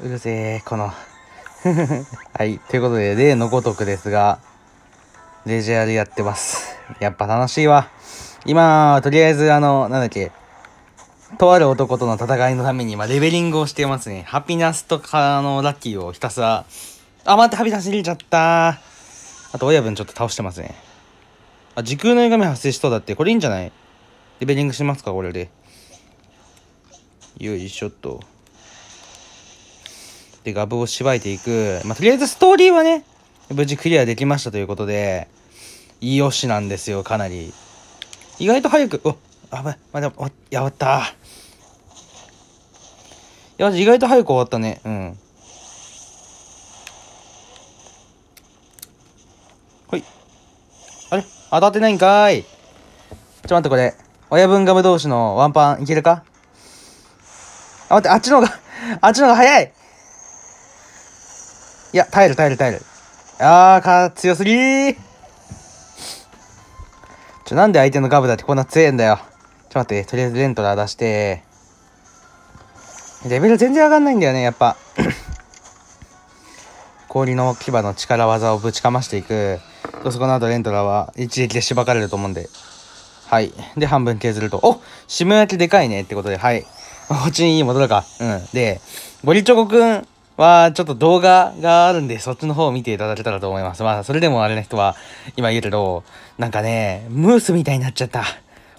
うるせえ、この はい、ということで、例のごとくですが、レジャーでやってます。やっぱ楽しいわ。今、とりあえず、あの、なんだっけ、とある男との戦いのために今、レベリングをしてますね。ハピナスとかのラッキーをひたすら、あ、待って、ハピナス入れちゃったあと、親分ちょっと倒してますね。あ、時空の歪み発生しそうだって、これいいんじゃないレベリングしますか、これで。よいしょっと。ってガブをしばいていく。まあ、とりあえずストーリーはね、無事クリアできましたということで、いいよしなんですよ、かなり。意外と早く、お、あ、い、まだ、お、やばった。いや、意外と早く終わったね。うん。ほい。あれ当たってないんかい。ちょ、待って、これ。親分ガム同士のワンパンいけるかあ、待って、あっちの方があっちの方が早いいや、耐える耐える耐える。あー、か、強すぎー。ちょ、なんで相手のガブだってこんな強えんだよ。ちょ、待って、とりあえずレントラー出して。レベル全然上がんないんだよね、やっぱ。氷の牙の力技をぶちかましていく。そこの後レントラーは一撃でしばかれると思うんで。はい。で、半分削ると。おしむ焼きでかいねってことで、はい。こっちに戻るか。うん。で、ゴリチョコくん、は、ちょっと動画があるんで、そっちの方を見ていただけたらと思います。まあ、それでもあれな人は、今言うけど、なんかね、ムースみたいになっちゃった。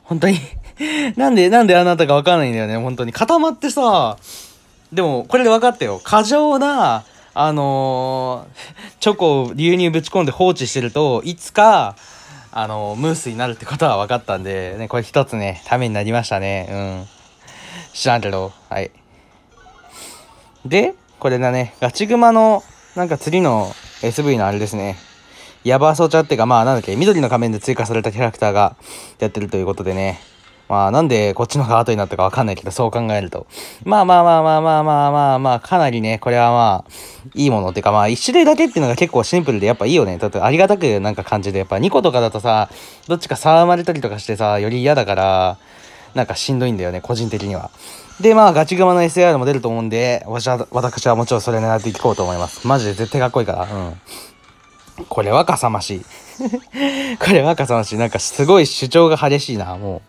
本当に なんで、なんであなたかわかんないんだよね、本当に。固まってさ、でも、これで分かったよ。過剰な、あのー、チョコを牛乳ぶち込んで放置してると、いつか、あのー、ムースになるってことは分かったんで、ね、これ一つね、ためになりましたね。うん。知らんけど、はい。で、これだね。ガチグマの、なんか次の SV のあれですね。ヤバそうちゃってか、まあなんだっけ、緑の仮面で追加されたキャラクターがやってるということでね。まあなんでこっちの方が後になったかわかんないけど、そう考えると。まあまあまあまあまあまあまあまあ、かなりね、これはまあ、いいものっていうかまあ、一種類だけっていうのが結構シンプルでやっぱいいよね。だってありがたくなんか感じで、やっぱ2個とかだとさ、どっちか差生まれたりとかしてさ、より嫌だから、なんかしんどいんだよね、個人的には。で、まあ、ガチグマの SAR も出ると思うんで、私は、私はもちろんそれ狙っていこうと思います。マジで絶対かっこいいから。うん。これはかさましい。これはかさましい。なんか、すごい主張が激しいな、もう。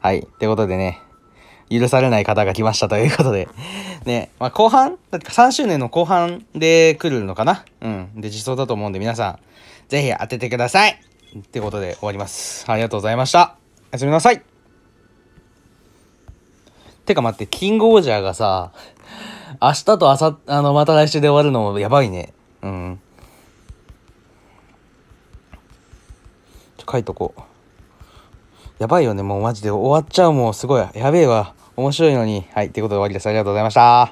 はい。ってことでね、許されない方が来ましたということで。ね、まあ、後半、だって3周年の後半で来るのかなうん。で、実装だと思うんで、皆さん、ぜひ当ててくださいってことで終わります。ありがとうございました。おやすみなさい。てか待って、キングオージャーがさ、明日と明後あの、また来週で終わるのもやばいね。うん。ちょ、書いとこう。やばいよね、もうマジで終わっちゃうもうすごい。やべえわ。面白いのに。はい、ということで終わりです。ありがとうございました。